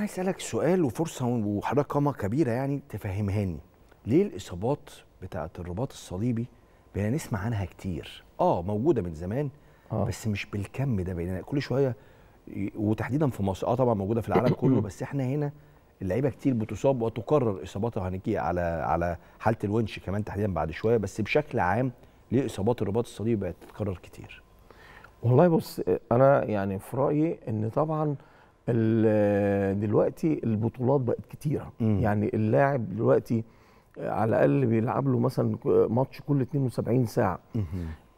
انا عايز اسالك سؤال وفرصه وحضرتك قامه كبيره يعني تفهمهاني ليه الاصابات بتاعه الرباط الصليبي بقينا نسمع عنها كتير اه موجوده من زمان آه. بس مش بالكم ده بقينا كل شويه وتحديدا في مصر اه طبعا موجوده في العالم كله بس احنا هنا اللعيبه كتير بتصاب وتكرر اصاباتها هنيجي على على حاله الونش كمان تحديدا بعد شويه بس بشكل عام ليه اصابات الرباط الصليبي بقت تتكرر كتير والله بص انا يعني في رايي ان طبعا دلوقتي البطولات بقت كتيره مم. يعني اللاعب دلوقتي على الاقل بيلعب له مثلا ماتش كل 72 ساعه مم.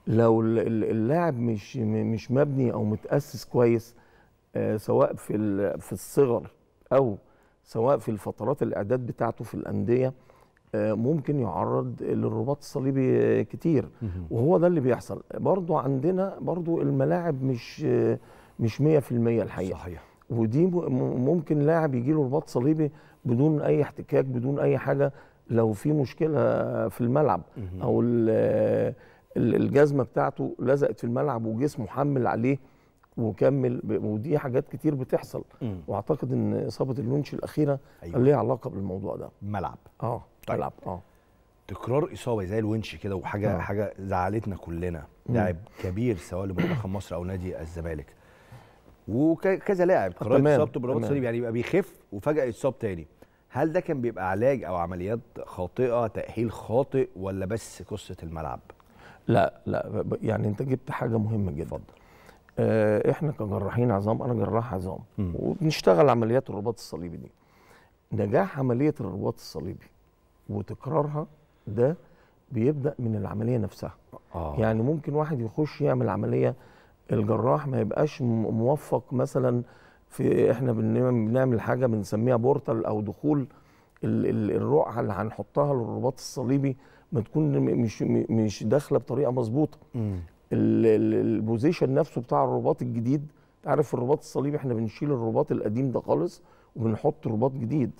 لو اللاعب مش مش مبني او متاسس كويس آه، سواء في في الصغر او سواء في الفترات الاعداد بتاعته في الانديه آه، ممكن يعرض للرباط الصليبي كتير وهو ده اللي بيحصل برضو عندنا برضو الملاعب مش آه، مش 100% الحقيقه صحيح ودي ممكن لاعب يجي له رباط صليبي بدون اي احتكاك بدون اي حاجه لو في مشكله في الملعب او الجزمه بتاعته لزقت في الملعب وجسمه حمل عليه وكمل ودي حاجات كتير بتحصل واعتقد ان اصابه اللونش الاخيره أيوة. ليها علاقه بالموضوع ده ملعب اه طيب. ملعب اه تكرار اصابه زي الونش كده وحاجه آه. حاجه زعلتنا كلنا لاعب كبير سواء لمنتخب مصر او نادي الزمالك وكذا لاعب آه، قرار اصابته برباط الصليبي يعني يبقى بيخف وفجاه يتصاب تاني هل ده كان بيبقى علاج او عمليات خاطئه تاهيل خاطئ ولا بس قصه الملعب لا لا يعني انت جبت حاجه مهمه جدا اتفضل آه احنا كجراحين عظام انا جراح عظام وبنشتغل عمليات الرباط الصليبي دي نجاح عمليه الرباط الصليبي وتكرارها ده بيبدا من العمليه نفسها آه. يعني ممكن واحد يخش يعمل عمليه الجراح ما يبقاش موفق مثلا في احنا بنعمل حاجه بنسميها بورتال او دخول الرقعه اللي هنحطها للرباط الصليبي ما تكون مش مش داخله بطريقه مظبوطه البوزيشن نفسه بتاع الرباط الجديد عارف الرباط الصليبي احنا بنشيل الرباط القديم ده خالص وبنحط رباط جديد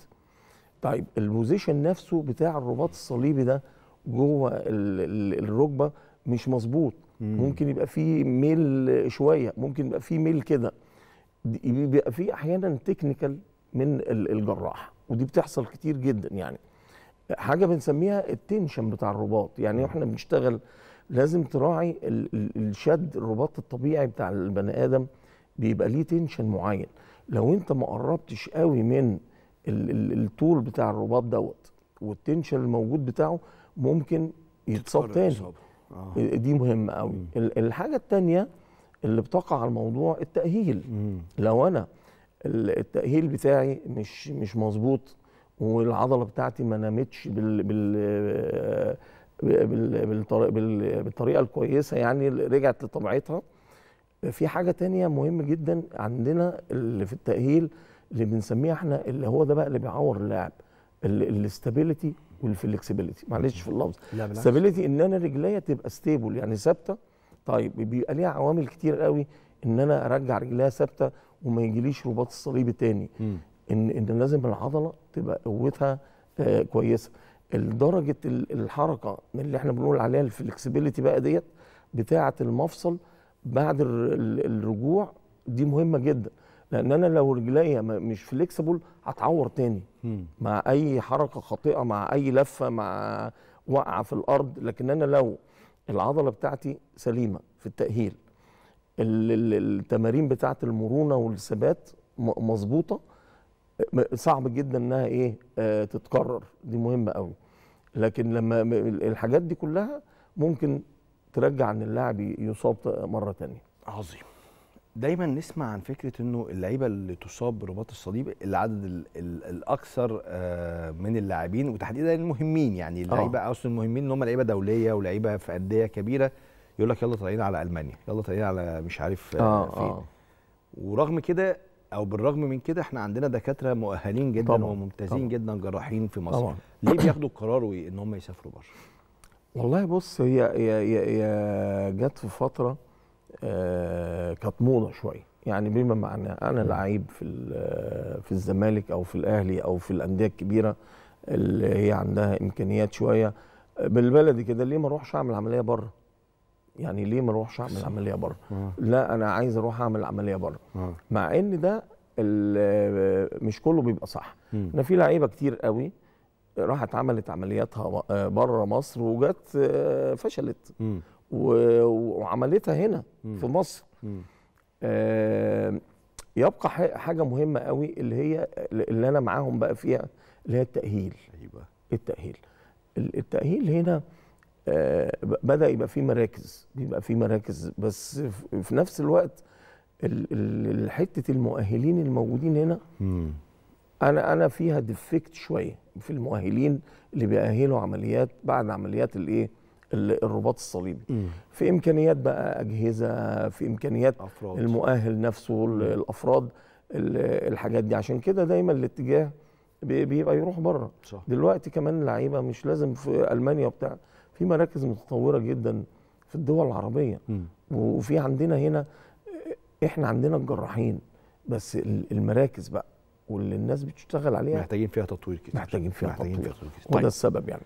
طيب البوزيشن نفسه بتاع الرباط الصليبي ده جوه الركبه مش مظبوط ممكن يبقى في ميل شويه ممكن يبقى في ميل كده بيبقى في احيانا تكنيكال من الجراح ودي بتحصل كتير جدا يعني حاجه بنسميها التنشن بتاع الرباط يعني احنا بنشتغل لازم تراعي الشد الرباط الطبيعي بتاع البني ادم بيبقى ليه تنشن معين لو انت ما قربتش قوي من الطول بتاع الرباط دوت والتنشن الموجود بتاعه ممكن يتصاب تاني آه. دي مهمه قوي مم. الحاجه الثانيه اللي بتقع على الموضوع التاهيل مم. لو انا التاهيل بتاعي مش مش مظبوط والعضله بتاعتي ما نامتش بال بال بالطريقه الكويسه يعني رجعت لطبيعتها في حاجه تانية مهم جدا عندنا اللي في التاهيل اللي بنسميه احنا اللي هو ده بقى اللي بيعور اللاعب الاستابيليتي والفلكسبيليتي معلش في اللفظ ستابيليتي ان انا رجليا تبقى ستيبل يعني ثابته طيب بيبقى ليها عوامل كتير قوي ان انا ارجع رجليا ثابته وما يجيليش رباط الصليب تاني ان ان لازم العضله تبقى قوتها آه كويسه درجه الحركه اللي احنا بنقول عليها الفلكسبيليتي بقى ديت بتاعه المفصل بعد الرجوع دي مهمه جدا لان انا لو رجليا مش فليكسبل هتعور تاني مم. مع اي حركه خاطئه مع اي لفه مع وقعه في الارض لكن انا لو العضله بتاعتي سليمه في التاهيل التمارين بتاعه المرونه والثبات مظبوطه صعب جدا انها ايه آه تتكرر دي مهمه قوي لكن لما الحاجات دي كلها ممكن ترجع ان اللاعب يصاب مره تانية عظيم دايما نسمع عن فكره انه اللعيبه اللي تصاب برباط الصليب العدد الـ الـ الاكثر آه، من اللاعبين وتحديدا المهمين يعني آه. اللعيبه آه. اصلا المهمين ان هم لعيبه دوليه ولعيبه في انديه كبيره يقول لك يلا طالعين على المانيا يلا طالعين على مش عارف آه، فين ورغم كده او بالرغم من كده احنا عندنا دكاتره مؤهلين جدا طبعًا وممتازين طبعًا جدا جراحين في مصر طبعًا. ليه بياخدوا القرار ان هم يسافروا بره والله بص هي هي جت في فتره آه، كانت موضه شويه يعني بما معناه انا لعيب في آه، في الزمالك او في الاهلي او في الانديه الكبيره اللي هي عندها امكانيات شويه آه، بالبلدي كده ليه ما اروحش اعمل عمليه بره يعني ليه ما اروحش اعمل عمليه بره لا انا عايز اروح اعمل عمليه بره مع ان ده مش كله بيبقى صح انا في لعيبه كتير قوي راحت عملت عملياتها بره مصر وجت فشلت وعملتها هنا مم. في مصر م. آه يبقى حاجه مهمه قوي اللي هي اللي انا معاهم بقى فيها اللي هي التاهيل ايوه التاهيل التاهيل هنا آه بدا يبقى فيه مراكز بيبقى فيه مراكز بس في نفس الوقت حته المؤهلين الموجودين هنا مم. انا انا فيها ديفكت شويه في المؤهلين اللي بيأهلوا عمليات بعد عمليات الايه الرباط الصليبي مم. في امكانيات بقى اجهزه في امكانيات أفراد. المؤهل نفسه مم. الافراد الحاجات دي عشان كده دايما الاتجاه بيبقى يروح بره صح. دلوقتي كمان اللعيبه مش لازم في المانيا وبتاع في مراكز متطوره جدا في الدول العربيه مم. وفي عندنا هنا احنا عندنا الجراحين بس المراكز بقى واللي الناس بتشتغل عليها محتاجين فيها تطوير كتير محتاجين فيها محتاجين تطوير, فيها تطوير. وده طيب. السبب يعني